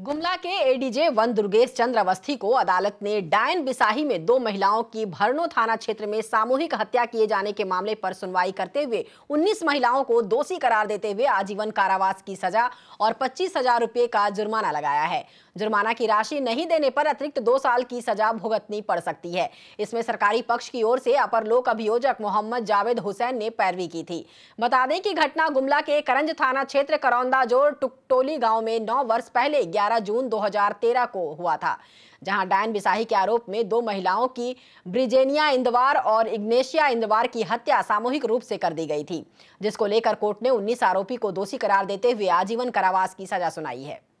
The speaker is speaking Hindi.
गुमला के एडीजे वन दुर्गेश चंद्र अवस्थी को अदालत ने डायन बिसाही में दो महिलाओं की भरनो थाना क्षेत्र में सामूहिक हत्या किए जाने के मामले पर सुनवाई करते हुए 19 महिलाओं को दोषी करार देते हुए आजीवन कारावास की सजा और पच्चीस हजार रुपये का जुर्माना लगाया है जुर्माना की राशि नहीं देने पर अतिरिक्त दो साल की सजा भुगतनी पड़ सकती है इसमें सरकारी पक्ष की ओर से अपर लोक अभियोजक मोहम्मद जावेद हुसैन ने पैरवी की थी बता दें कि घटना गुमला के करंज थाना क्षेत्र करौंदा जोर टुकटोली गाँव में नौ वर्ष पहले 11 जून 2013 को हुआ था जहां डायन बिसाही के आरोप में दो महिलाओं की ब्रिजेनिया इंदवार और इग्नेशिया इंदवार की हत्या सामूहिक रूप से कर दी गई थी जिसको लेकर कोर्ट ने उन्नीस आरोपी को दोषी करार देते हुए आजीवन कारावास की सजा सुनाई है